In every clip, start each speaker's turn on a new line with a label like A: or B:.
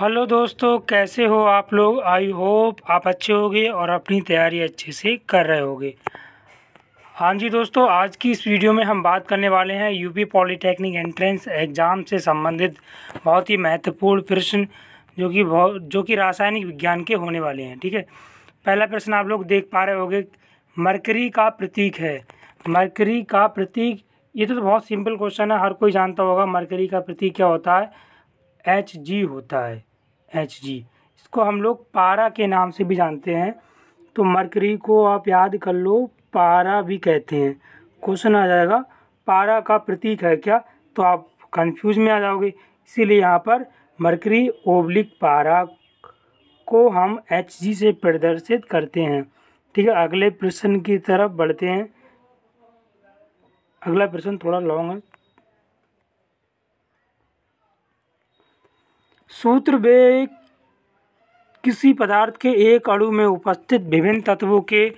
A: hello दोस्तों कैसे हो आप लोग आई होप आप अच्छे होगे और अपनी तैयारी अच्छे से कर रहे होगे हाँ जी दोस्तों आज की इस वीडियो में हम बात करने वाले हैं यूपी पॉलिटेक्निक एंट्रेंस एग्ज़ाम से संबंधित बहुत ही महत्वपूर्ण प्रश्न जो कि बहुत जो कि रासायनिक विज्ञान के होने वाले हैं ठीक है पहला प्रश्न आप लोग देख पा रहे होगे मरकरी का प्रतीक है मरकरी का प्रतीक ये तो, तो बहुत सिंपल क्वेश्चन है हर कोई जानता होगा मरकरी का प्रतीक क्या होता है एच जी होता है एच जी इसको हम लोग पारा के नाम से भी जानते हैं तो मरकरी को आप याद कर लो पारा भी कहते हैं क्वेश्चन आ जाएगा पारा का प्रतीक है क्या तो आप कंफ्यूज में आ जाओगे इसीलिए यहाँ पर मरकरी ओब्लिक पारा को हम एच जी से प्रदर्शित करते हैं ठीक है अगले प्रश्न की तरफ बढ़ते हैं अगला प्रश्न थोड़ा लॉन्ग है सूत्र वे किसी पदार्थ के एक अणु में उपस्थित विभिन्न तत्वों के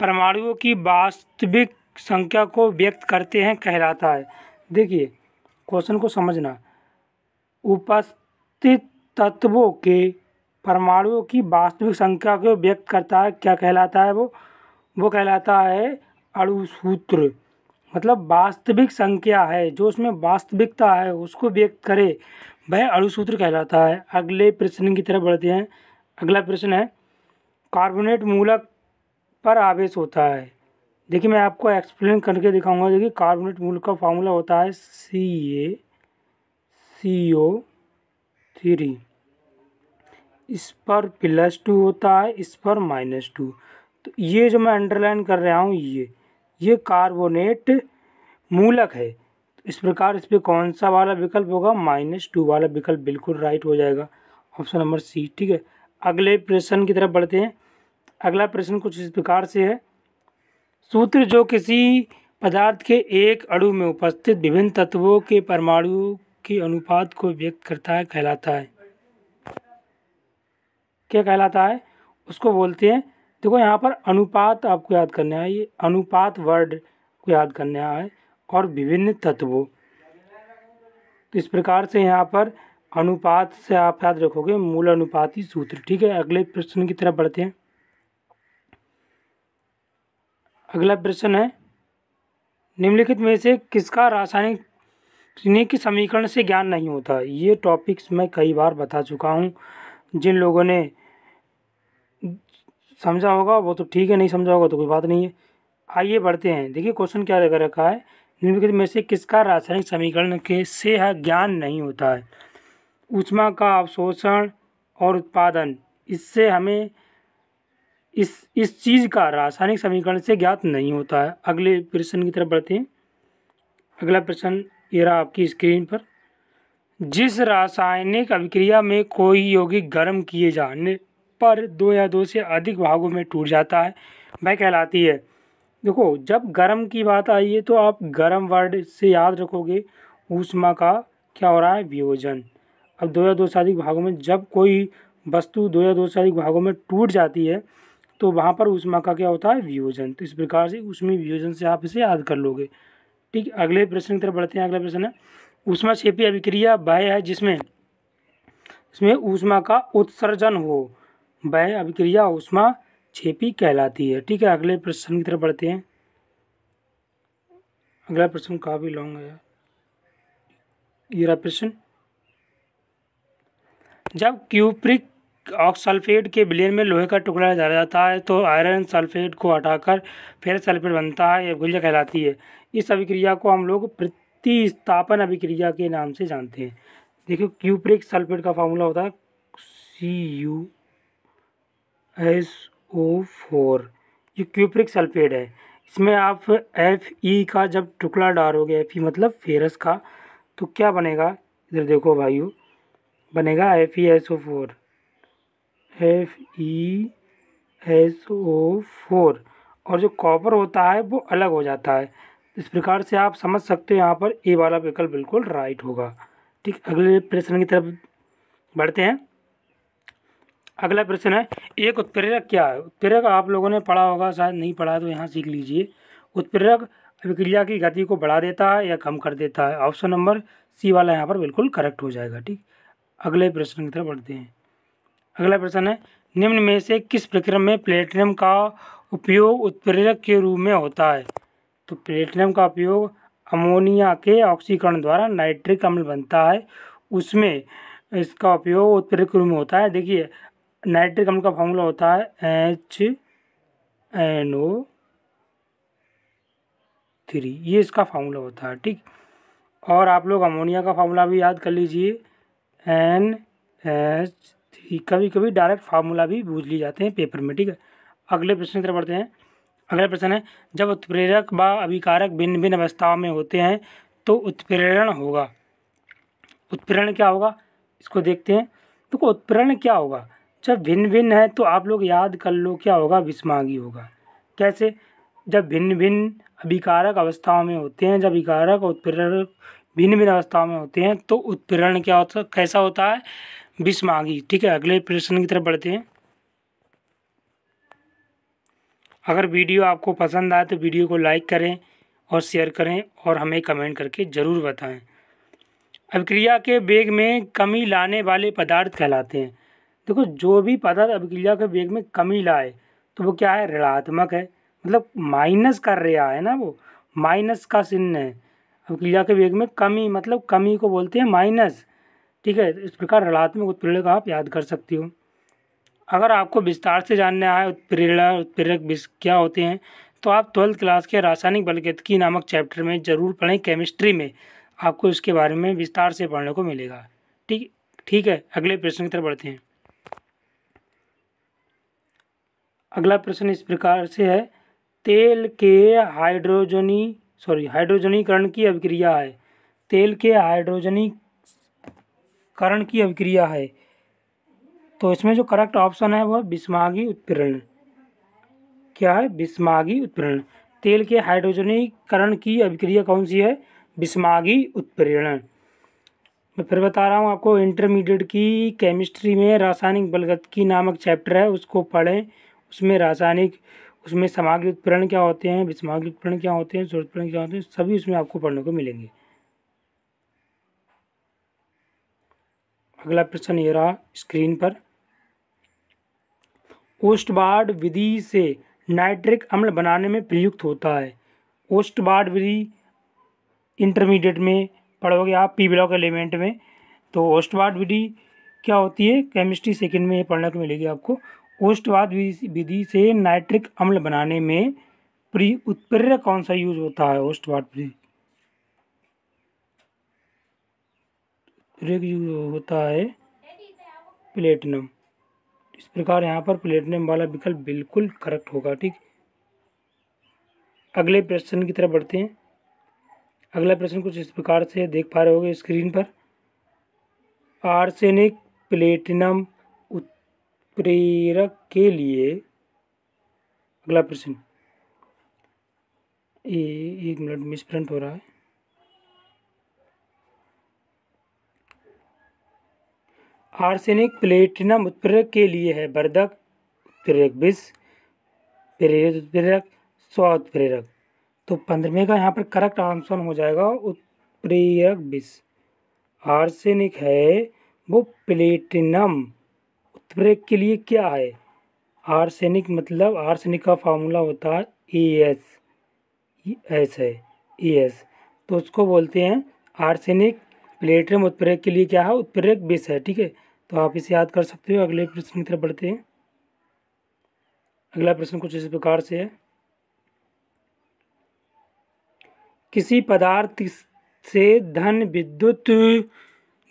A: परमाणुओं की वास्तविक संख्या को व्यक्त करते हैं कहलाता है देखिए क्वेश्चन को समझना उपस्थित तत्वों के परमाणुओं की वास्तविक संख्या को व्यक्त करता है क्या कहलाता है वो वो कहलाता है सूत्र मतलब वास्तविक संख्या है जो उसमें वास्तविकता है उसको व्यक्त करे वह अणुसूत्र कहलाता है अगले प्रश्न की तरफ बढ़ते हैं अगला प्रश्न है कार्बोनेट मूलक पर आवेश होता है देखिए मैं आपको एक्सप्लेन करके दिखाऊंगा देखिए कार्बोनेट मूलक का फार्मूला होता है सी ए सी ओ थ्री इस पर प्लस टू होता है इस पर माइनस टू तो ये जो मैं अंडरलाइन कर रहा हूँ ये ये कार्बोनेट मूलक है इस प्रकार इस पर कौन सा वाला विकल्प होगा माइनस टू वाला विकल्प बिल्कुल राइट हो जाएगा ऑप्शन नंबर सी ठीक है अगले प्रश्न की तरफ बढ़ते हैं अगला प्रश्न कुछ इस प्रकार से है सूत्र जो किसी पदार्थ के एक अणु में उपस्थित विभिन्न तत्वों के परमाणु के अनुपात को व्यक्त करता है कहलाता है क्या कहलाता है उसको बोलते हैं देखो यहाँ पर अनुपात आपको याद करना है ये अनुपात वर्ड को याद करना है और विभिन्न तत्वों इस प्रकार से यहाँ पर अनुपात से आप याद रखोगे मूल अनुपाती सूत्र ठीक है अगले प्रश्न की तरफ बढ़ते हैं अगला प्रश्न है निम्नलिखित में से किसका रासायनिक के समीकरण से ज्ञान नहीं होता ये टॉपिक्स मैं कई बार बता चुका हूँ जिन लोगों ने समझा होगा वो तो ठीक है नहीं समझा होगा तो कोई बात नहीं है आइए बढ़ते हैं देखिए क्वेश्चन क्या रखा है निम्नलिखित में से किसका रासायनिक समीकरण के से है ज्ञान नहीं होता है ऊष्मा का अवशोषण और उत्पादन इससे हमें इस इस चीज़ का रासायनिक समीकरण से ज्ञात नहीं होता है अगले प्रश्न की तरफ बढ़ते हैं अगला प्रश्न ये रहा आपकी स्क्रीन पर जिस रासायनिक अभिक्रिया में कोई यौगिक गर्म किए जाने पर दो या दो से अधिक भागों में टूट जाता है वह कहलाती है देखो जब गर्म की बात आई है तो आप गर्म वर्ड से याद रखोगे ऊष्मा का क्या हो रहा है वियोजन अब दो या दो से अधिक भागों में जब कोई वस्तु दो या दो से अधिक भागों में टूट जाती है तो वहाँ पर ऊष्मा का क्या होता है वियोजन तो इस प्रकार से ऊष्मी वियोजन से आप इसे याद कर लोगे ठीक अगले प्रश्न की तरफ बढ़ते हैं अगला प्रश्न है ऊष्मा छेपी अभिक्रिया वह है जिसमें इसमें ऊष्मा का उत्सर्जन हो वह अभिक्रिया ऊष्मा छेपी कहलाती है ठीक है अगले प्रश्न की तरफ बढ़ते हैं अगला प्रश्न काफ़ी लॉन्ग है ये प्रश्न जब क्यूप्रिक ऑक्सल्फेट के बिलियन में लोहे का टुकड़ा डाला जाता है तो आयरन सल्फेट को हटाकर फिर सल्फेट बनता है यह गुलिया कहलाती है इस अभिक्रिया को हम लोग प्रतिस्थापन अभिक्रिया के नाम से जानते हैं देखिए क्यूप्रिक सल्फेट का फार्मूला होता है C U S O four ये क्यूप्रिक सल्फेट है इसमें आप एफ ई का जब टुकड़ा डालोगे एफ ई मतलब फेरस का तो क्या बनेगा इधर देखो भाई बनेगा F E S O four F E S O four और जो कॉपर होता है वो अलग हो जाता है इस प्रकार से आप समझ सकते हो यहाँ पर ए वाला विकल्प बिल्कुल राइट होगा ठीक अगले प्रश्न की तरफ बढ़ते हैं अगला प्रश्न है एक उत्प्रेरक क्या है उत्प्रेरक आप लोगों ने पढ़ा होगा शायद नहीं पढ़ा तो यहाँ सीख लीजिए उत्प्रेरक अभिक्रिया की गति को बढ़ा देता है या कम कर देता है ऑप्शन नंबर सी वाला यहाँ पर बिल्कुल करेक्ट हो जाएगा ठीक अगले प्रश्न की तरफ बढ़ते हैं अगला प्रश्न है निम्न में से किस प्रक्रम में प्लेटिनम का उपयोग उत्प्रेरक के रूप में होता है तो प्लेटिनम का उपयोग अमोनिया के ऑक्सीकरण द्वारा नाइट्रिक अम्ल बनता है उसमें इसका उपयोग उत्प्रेरक के रूप में होता है देखिए नाइट्रिक अम्ल का फॉर्मूला होता है एच एन ओ थ्री ये इसका फार्मूला होता है ठीक और आप लोग अमोनिया का फार्मूला भी याद कर लीजिए एन एच थ्री कभी कभी डायरेक्ट फार्मूला भी बूझ लिए जाते हैं पेपर में ठीक है अगले प्रश्न की तरफ बढ़ते हैं अगला प्रश्न है जब उत्प्रेरक व अभिकारक भिन्न भिन्न अवस्थाओं में होते हैं तो उत्प्रेरण होगा उत्प्रेरण क्या होगा इसको देखते हैं देखो तो उत्प्रेरण क्या होगा जब अच्छा, भिन्न भिन्न है तो आप लोग याद कर लो क्या होगा विस्मागी होगा कैसे जब भिन्न भिन्न अभिकारक अवस्थाओं में होते हैं जब अभिकारक उत्प्रेरण भिन्न भिन्न अवस्थाओं में होते हैं तो उत्प्रेरण क्या होता है कैसा होता है विस्मागी ठीक है अगले प्रश्न की तरफ बढ़ते हैं अगर वीडियो आपको पसंद आए तो वीडियो को लाइक करें और शेयर करें और हमें कमेंट करके ज़रूर बताएं अभिक्रिया के वेग में कमी लाने वाले पदार्थ कहलाते हैं देखो जो भी पदार्थ अभिक्रिया के वेग में कमी लाए तो वो क्या है ऋणात्मक है मतलब माइनस कर रहा है ना वो माइनस का चिन्ह है अभिक्रिया के वेग में कमी मतलब कमी को बोलते हैं माइनस ठीक है इस प्रकार ऋणात्मक उत्प्रेरक आप याद कर सकती हो अगर आपको विस्तार से जानना है उत्प्रेरणा उत्प्रेरक क्या होते हैं तो आप ट्वेल्थ क्लास के रासायनिक बलगतकी नामक चैप्टर में ज़रूर पढ़ें केमिस्ट्री में आपको इसके बारे में विस्तार से पढ़ने को मिलेगा ठीक ठीक है अगले प्रश्न की तरफ बढ़ते हैं अगला प्रश्न इस प्रकार से है तेल के हाइड्रोजनी सॉरी हाइड्रोजनीकरण की अभिक्रिया है तेल के हाइड्रोजनीकरण की अभिक्रिया है तो इसमें जो करेक्ट ऑप्शन है वह बिस्मागी उत्पीड़न क्या है बिस्मागी उत्पीड़न तेल के हाइड्रोजनीकरण की अभिक्रिया कौन सी है बिस्मागी उत्प्रेरण मैं फिर बता रहा हूँ आपको इंटरमीडिएट की केमिस्ट्री में रासायनिक बलगत की नामक चैप्टर है उसको पढ़ें उसमें रासायनिक उसमें समाज उत्प्रेरण क्या होते हैं विस्माग उत्प्रेरण क्या होते हैं स्वरोत्प्रेरण क्या होते हैं सभी उसमें आपको पढ़ने को मिलेंगे अगला प्रश्न ये रहा स्क्रीन पर ओस्टबार्ड विधि से नाइट्रिक अम्ल बनाने में प्रयुक्त होता है ओस्टबार्ड विधि इंटरमीडिएट में पढ़ोगे आप पी ब्लॉक एलिमेंट में तो ओस्टबार्ड विधि क्या होती है केमिस्ट्री सेकंड में पढ़ने को मिलेगी आपको ओष्टवाद विधि से नाइट्रिक अम्ल बनाने में प्री उत्प्रेरक कौन सा यूज होता है ओष्टवाद प्री उत्प्रेरक यूज होता है प्लेटिनम इस प्रकार यहाँ पर प्लेटिनम वाला विकल्प बिल्कुल करेक्ट होगा ठीक अगले प्रश्न की तरफ बढ़ते हैं अगला प्रश्न कुछ इस प्रकार से देख पा रहे होगे स्क्रीन पर आर्सेनिक प्लेटिनम प्रेरक के लिए अगला प्रश्न ये एक मिनट मिसप्रिंट हो रहा है आर्सेनिक प्लेटिनम उत्प्रेरक के लिए है बर्धक उत्प्रेरक विष प्रेरित उत्प्रेरक उत्प्रेरक तो पंद्रहवें का यहाँ पर करेक्ट आंसर हो जाएगा उत्प्रेरक विष आर्सेनिक है वो प्लेटिनम उत्प्रेक के लिए क्या है आर्सेनिक मतलब आर्सेनिक का फार्मूला होता है ई एस एस है ई एस तो उसको बोलते हैं आर्सेनिक प्लेटरम उत्प्रेक के लिए क्या है उत्प्रेक बेस है ठीक है तो आप इसे याद कर सकते हो अगले प्रश्न की तरफ बढ़ते हैं अगला प्रश्न कुछ इस प्रकार से है किसी पदार्थ से धन विद्युत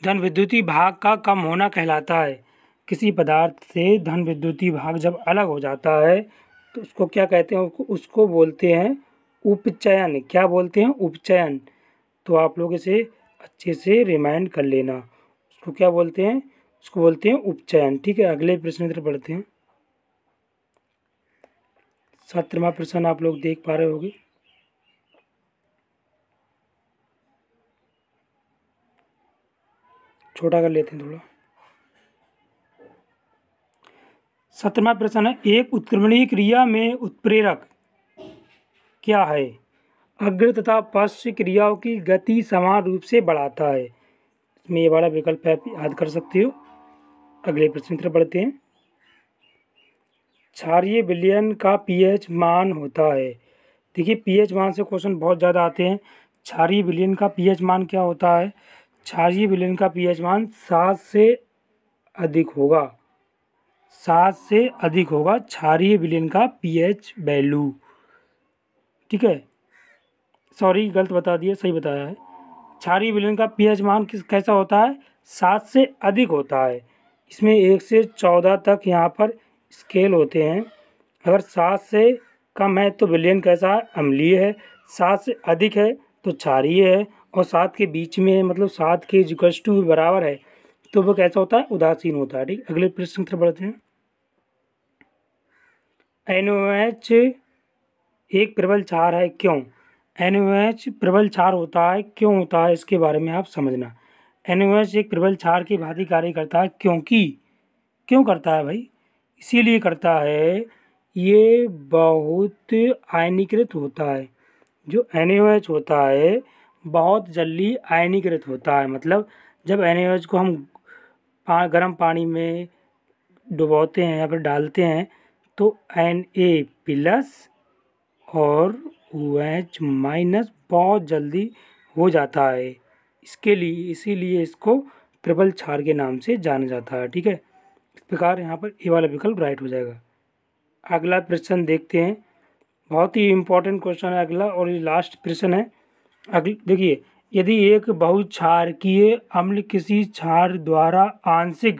A: धन विद्युती भाग का कम होना कहलाता है किसी पदार्थ से धन विद्युतीय भाग जब अलग हो जाता है तो उसको क्या कहते हैं उसको उसको बोलते हैं उपचयन क्या बोलते हैं उपचयन तो आप लोग इसे अच्छे से रिमाइंड कर लेना उसको क्या बोलते हैं उसको बोलते हैं उपचयन ठीक है अगले प्रश्न इधर पढ़ते हैं सत्रवा प्रश्न आप लोग देख पा रहे होगे छोटा कर लेते हैं थोड़ा सत्रहवा प्रश्न है एक उत्क्रमणीय क्रिया में उत्प्रेरक क्या है अग्र तथा पश्च क्रियाओं की गति समान रूप से बढ़ाता है इसमें ये वाला विकल्प आप याद कर सकते हो अगले प्रश्न तरफ बढ़ते हैं क्षारिय विलयन का पीएच मान होता है देखिए पीएच मान से क्वेश्चन बहुत ज़्यादा आते हैं क्षारिय विलयन का पीएच मान क्या होता है क्षारिय विलयन का पीएच मान सात से अधिक होगा सात से अधिक होगा क्षारीय विलयन का पीएच वैल्यू ठीक है सॉरी गलत बता दिया सही बताया है क्षारीय विलयन का पीएच मान किस कैसा होता है सात से अधिक होता है इसमें एक से चौदह तक यहाँ पर स्केल होते हैं अगर सात से कम है तो विलयन कैसा है अम्लीय है सात से अधिक है तो क्षारीय है और सात के बीच में है मतलब सात के जिकस टू बराबर है तो वो कैसा होता है उदासीन होता है ठीक अगले प्रश्न की तरफ बढ़ते हैं एन एच एक प्रबल चार है क्यों एन एच प्रबल चार होता है क्यों होता है इसके बारे में आप समझना एन एच एक प्रबल चार की भांति कार्य करता है क्योंकि क्यों करता है भाई इसीलिए करता है ये बहुत आयनीकृत होता है जो एन एच होता है बहुत जल्दी आयनीकृत होता है मतलब जब एन एच को हम गर्म पानी में डुबोते हैं या फिर डालते हैं तो एन ए प्लस और ओ एच माइनस बहुत जल्दी हो जाता है इसके लिए इसीलिए इसको ट्रिपल छार के नाम से जाना जाता है ठीक है इस प्रकार यहाँ पर ए वाला विकल्प राइट हो जाएगा अगला प्रश्न देखते हैं बहुत ही इम्पोर्टेंट क्वेश्चन है अगला और ये लास्ट प्रश्न है अगले देखिए यदि एक बहुक्षारकीय अम्ल किसी क्षार द्वारा आंशिक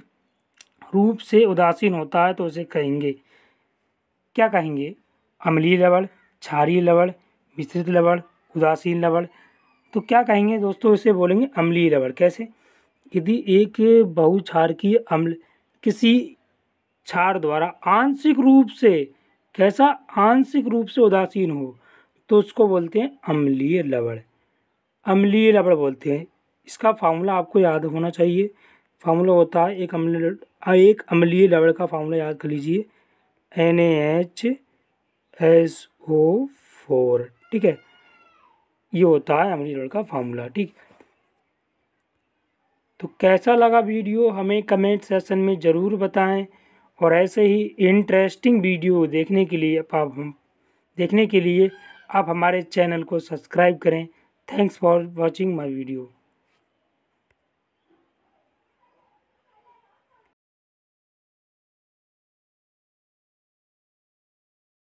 A: रूप से उदासीन होता है तो उसे कहेंगे क्या कहेंगे अम्लीय लवण क्षारीय लवण मिश्रित लवण उदासीन लवण तो क्या कहेंगे दोस्तों इसे बोलेंगे अम्लीय लवण कैसे यदि एक बहु की अम्ल किसी क्षार द्वारा आंशिक रूप से कैसा आंशिक रूप से उदासीन हो तो उसको बोलते हैं अम्लीय लवण अम्लीय लवण बोलते हैं इसका फार्मूला आपको याद होना चाहिए फार्मूला होता है एक अम्ल एक अम्लीय लवण का फार्मूला याद कर लीजिए N H S O four ठीक है ये होता है अमीनोड का फार्मूला ठीक तो कैसा लगा वीडियो हमें कमेंट सेशन में ज़रूर बताएं और ऐसे ही इंटरेस्टिंग वीडियो देखने के लिए आप हम देखने के लिए आप हमारे चैनल को सब्सक्राइब करें thanks for watching my video